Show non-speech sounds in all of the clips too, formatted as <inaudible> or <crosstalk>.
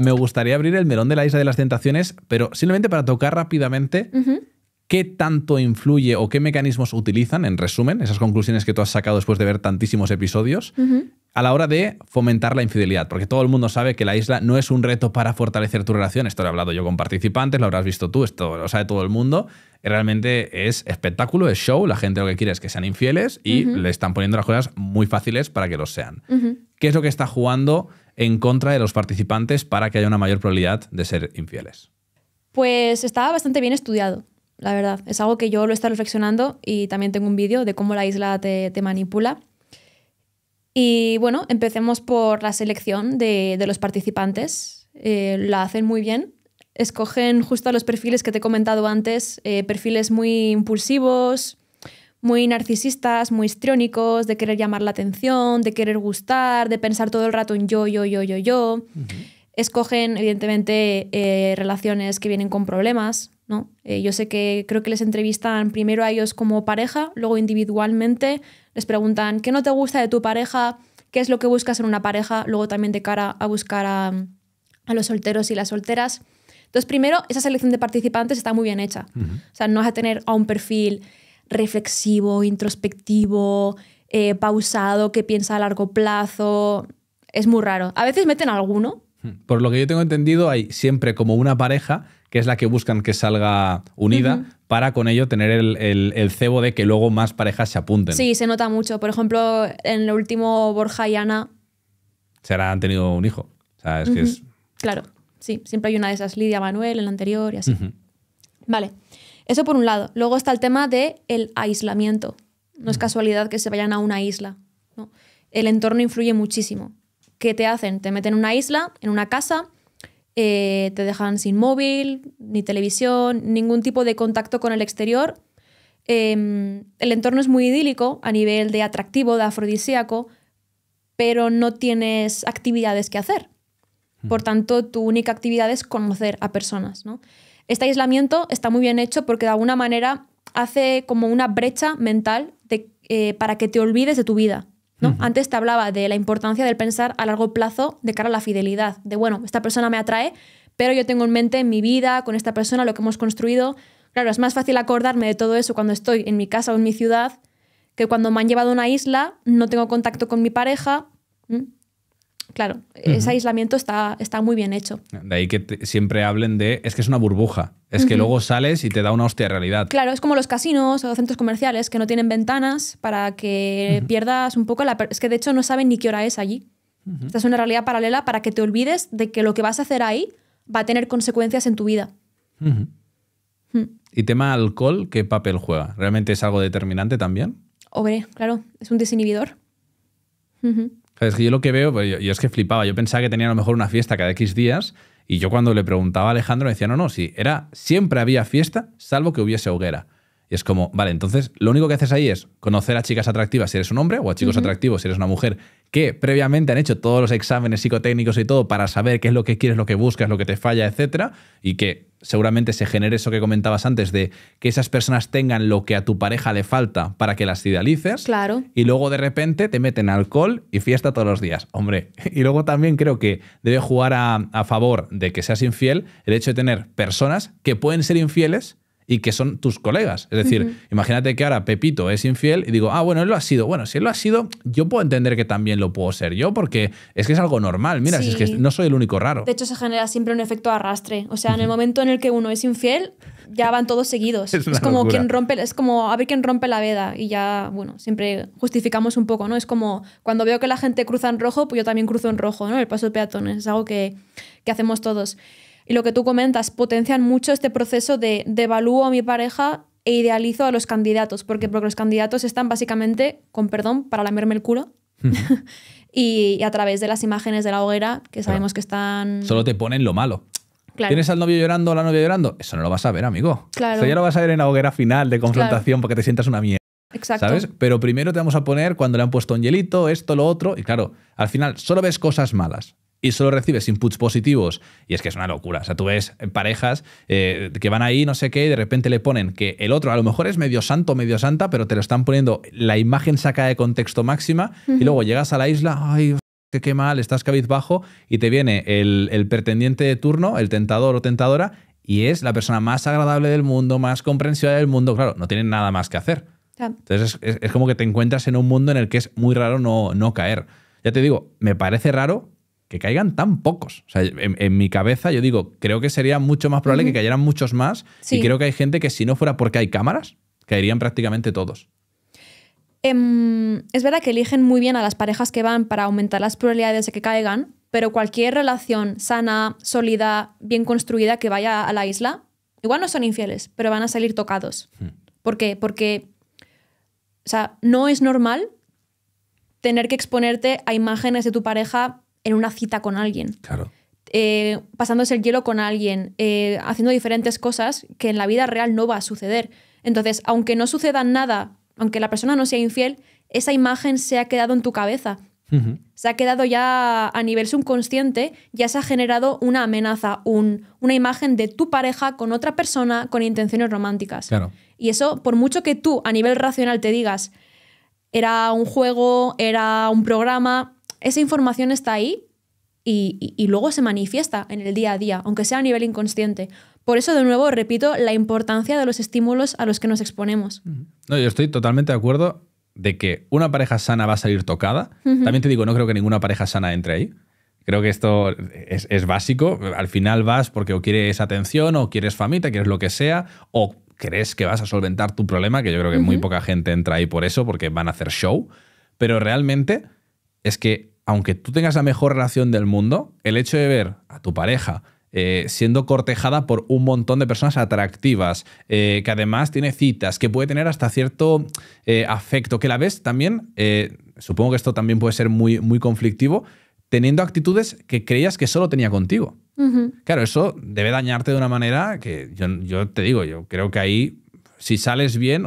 me gustaría abrir el melón de la isla de las tentaciones, pero simplemente para tocar rápidamente qué tanto influye o qué mecanismos utilizan, en resumen, esas conclusiones que tú has sacado después de ver tantísimos episodios, a la hora de fomentar la infidelidad. Porque todo el mundo sabe que la isla no es un reto para fortalecer tu relación. Esto lo he hablado yo con participantes, lo habrás visto tú, esto lo sabe todo el mundo. Realmente es espectáculo, es show, la gente lo que quiere es que sean infieles y le están poniendo las cosas muy fáciles para que lo sean. ¿Qué es lo que está jugando? en contra de los participantes para que haya una mayor probabilidad de ser infieles? Pues estaba bastante bien estudiado, la verdad. Es algo que yo lo he estado reflexionando y también tengo un vídeo de cómo la isla te, manipula. Y bueno, empecemos por la selección de, los participantes. Eh, la hacen muy bien. Escogen justo los perfiles que te he comentado antes, eh, perfiles muy impulsivos, muy narcisistas, muy histriónicos, de querer llamar la atención, de querer gustar, de pensar todo el rato en yo, yo, yo, yo, yo. Escogen, evidentemente, eh, relaciones que vienen con problemas, ¿no? Eh, yo sé que creo que les entrevistan primero a ellos como pareja, luego individualmente les preguntan qué no te gusta de tu pareja, qué es lo que buscas en una pareja, luego también de cara a buscar a, los solteros y las solteras. Entonces, primero, esa selección de participantes está muy bien hecha. O sea, no vas a tener a un perfil reflexivo, introspectivo, eh, pausado, que piensa a largo plazo. Es muy raro. A veces meten alguno. Hmm. Por lo que yo tengo entendido, hay siempre como una pareja que es la que buscan que salga unida, para con ello tener el, cebo de que luego más parejas se apunten. Sí, se nota mucho. Por ejemplo, en el último Borja y Ana. se han tenido un hijo. Claro, sí. Siempre hay una de esas, Lidia Manuel, en la anterior y así. Vale. Eso por un lado. Luego está el tema del el aislamiento. No es mm. casualidad que se vayan a una isla. El entorno influye muchísimo. ¿Qué te hacen? Te meten en una isla, en una casa, eh, te dejan sin móvil, ni televisión, ningún tipo de contacto con el exterior. Em, el entorno es muy idílico a nivel de atractivo, de afrodisíaco, pero no tienes actividades que hacer. Por mm. tanto, tu única actividad es conocer a personas. ¿no? Este aislamiento está muy bien hecho porque de alguna manera hace como una brecha mental eh, para que te olvides de tu vida. ¿no? Antes te hablaba de la importancia del pensar a largo plazo de cara a la fidelidad, de bueno, esta persona me atrae, pero yo tengo en mente mi vida, con esta persona, lo que hemos construido. Claro, es más fácil acordarme de todo eso cuando estoy en mi casa o en mi ciudad que cuando me han llevado a una isla, no tengo contacto con mi pareja. Claro, ese aislamiento está, está muy bien hecho. De ahí que siempre hablen de, es que es una burbuja, es que luego sales y te da una hostia realidad. Claro, es como los casinos o centros comerciales que no tienen ventanas para que pierdas un poco la... Es que de hecho no saben ni qué hora es allí. Esta es una realidad paralela para que te olvides de que lo que vas a hacer ahí va a tener consecuencias en tu vida. Hmm. ¿Y tema alcohol, qué papel juega? ¿Realmente es algo determinante también? Hombre, claro, es un desinhibidor yo lo que veo, pues, yo, es que flipaba. Yo pensaba que tenía a lo mejor una fiesta cada X días. Y yo cuando le preguntaba a Alejandro me decía, no, no, sí, era, siempre había fiesta, salvo que hubiese hoguera. Y es como, vale, entonces lo único que haces ahí es conocer a chicas atractivas si eres un hombre o a chicos atractivos si eres una mujer, que previamente han hecho todos los exámenes psicotécnicos y todo para saber qué es lo que quieres, lo que buscas, lo que te falla, etcétera, y que seguramente se genere eso que comentabas antes de que esas personas tengan lo que a tu pareja le falta para que las idealices. Claro. Y luego de repente te meten alcohol y fiesta todos los días. Hombre, <laughs> y luego también creo que debe jugar a favor de que seas infiel el hecho de tener personas que pueden ser infieles y que son tus colegas. Es decir, imagínate que ahora Pepito es infiel y digo, ah, bueno, él lo ha sido. Bueno, si él lo ha sido, yo puedo entender que también lo puedo ser yo porque es que es algo normal. Mira, es que no soy el único raro. De hecho, se genera siempre un efecto arrastre. O sea, en el momento en el que uno es infiel, ya van todos seguidos. <laughs> es, como quien rompe, es como a ver quién rompe la veda y ya, bueno, siempre justificamos un poco, ¿no? Es como cuando veo que la gente cruza en rojo, pues yo también cruzo en rojo, ¿no? El paso de peatones, es algo que, que hacemos todos y lo que tú comentas, potencian mucho este proceso de devalúo a mi pareja e idealizo a los candidatos, porque, porque los candidatos están básicamente, con perdón, para lamerme el culo. <laughs> y, a través de las imágenes de la hoguera, que sabemos que están... Solo te ponen lo malo. ¿Tienes al novio llorando o la novia llorando? Eso no lo vas a ver, amigo. Claro. Eso ya lo vas a ver en la hoguera final de confrontación porque te sientas una mierda. Exacto. ¿Sabes? Pero primero te vamos a poner cuando le han puesto un hielito, esto, lo otro. Y claro, al final solo ves cosas malas y solo recibes inputs positivos. Y es que es una locura. O sea, tú ves parejas eh, que van ahí, no sé qué, y de repente le ponen que el otro a lo mejor es medio santo, medio santa, pero te lo están poniendo la imagen saca de contexto máxima y luego llegas a la isla, ay, qué mal, estás cabizbajo y te viene el, pretendiente de turno, el tentador o tentadora, y es la persona más agradable del mundo, más comprensiva del mundo. Claro, no tienen nada más que hacer. Entonces es, como que te encuentras en un mundo en el que es muy raro no, no caer. Ya te digo, me parece raro que caigan tan pocos. O sea, en, mi cabeza yo digo, creo que sería mucho más probable que cayeran muchos más. Y creo que hay gente que si no fuera porque hay cámaras, caerían prácticamente todos. Em, es verdad que eligen muy bien a las parejas que van para aumentar las probabilidades de que caigan, pero cualquier relación sana, sólida, bien construida que vaya a la isla, igual no son infieles, pero van a salir tocados. Hmm. ¿Por qué? Porque, o sea, no es normal tener que exponerte a imágenes de tu pareja en una cita con alguien. Eh, pasándose el hielo con alguien, eh, haciendo diferentes cosas que en la vida real no va a suceder. Entonces, aunque no suceda nada, aunque la persona no sea infiel, esa imagen se ha quedado en tu cabeza. Se ha quedado ya a nivel subconsciente, ya se ha generado una amenaza, una imagen de tu pareja con otra persona con intenciones románticas. Y eso, por mucho que tú a nivel racional te digas, era un juego, era un programa, esa información está ahí y, luego se manifiesta en el día a día, aunque sea a nivel inconsciente. Por eso, de nuevo, repito la importancia de los estímulos a los que nos exponemos. No, yo estoy totalmente de acuerdo de que una pareja sana va a salir tocada. También te digo, no creo que ninguna pareja sana entre ahí. Creo que esto es, básico. Al final vas porque o quieres atención, o quieres famita, quieres lo que sea, o crees que vas a solventar tu problema, que yo creo que muy poca gente entra ahí por eso, porque van a hacer show. Pero realmente es que aunque tú tengas la mejor relación del mundo, el hecho de ver a tu pareja eh, siendo cortejada por un montón de personas atractivas, eh, que además tiene citas, que puede tener hasta cierto eh, afecto, que la ves también, supongo que esto también puede ser muy, muy conflictivo, teniendo actitudes que creías que solo tenía contigo. Claro, eso debe dañarte de una manera que yo, yo te digo, yo creo que ahí, si sales bien,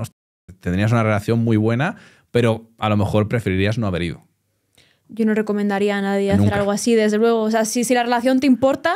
tendrías una relación muy buena, pero a lo mejor preferirías no haber ido yo no recomendaría a nadie hacer algo así, desde luego. O sea, si, la relación te importa,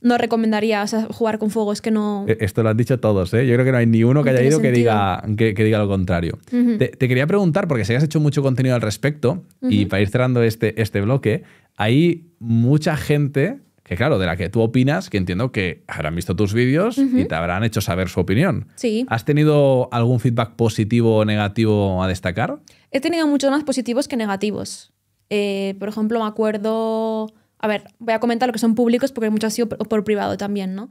no recomendaría jugar con fuego. Es que no. Eh, esto lo han dicho todos, ¿eh? Yo creo que no hay ni uno que haya ido que diga, que, diga lo contrario. te, quería preguntar, porque si has hecho mucho contenido al respecto, y para ir cerrando este, este bloque, hay mucha gente. Que claro, de la que tú opinas, que entiendo que habrán visto tus vídeos y te habrán hecho saber su opinión. Sí. ¿Has tenido algún feedback positivo o negativo a destacar? He tenido muchos más positivos que negativos. Eh, por ejemplo, me acuerdo. A ver, voy a comentar lo que son públicos porque muchos han sido por, privado también, ¿no?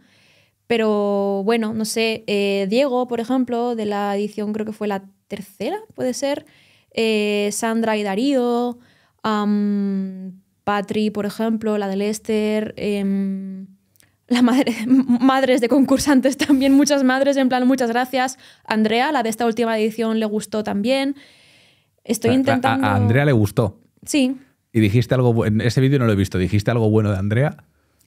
Pero bueno, no sé, eh, Diego, por ejemplo, de la edición creo que fue la tercera, puede ser. Eh, Sandra y Darío. Patri, por ejemplo, la de Lester. Em, la <laughs> madres de concursantes también, muchas madres, en plan, muchas gracias. Andrea, la de esta última edición, le gustó también. Estoy intentando. a Andrea le gustó. Sí. ¿Y dijiste algo bueno? Ese vídeo no lo he visto. ¿Dijiste algo bueno de Andrea?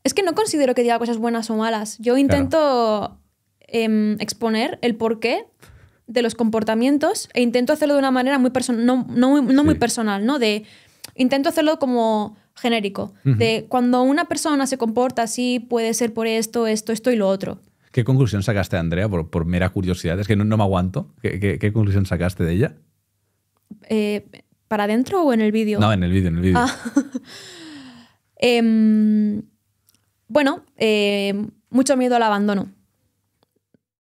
Es que no considero que diga cosas buenas o malas. Yo intento em, exponer el porqué de los comportamientos e intento hacerlo de una manera muy personal, no, muy, personal, ¿no? De, intento hacerlo como genérico, de cuando una persona se comporta así, puede ser por esto, esto, esto y lo otro. ¿Qué conclusión sacaste, de Andrea, por, mera curiosidad? Es que no, me aguanto. ¿Qué, qué, conclusión sacaste de ella? Eh, ¿Para adentro o en el vídeo? No, en el vídeo, en el vídeo. Ah. <laughs> Em, bueno, em, mucho miedo al abandono.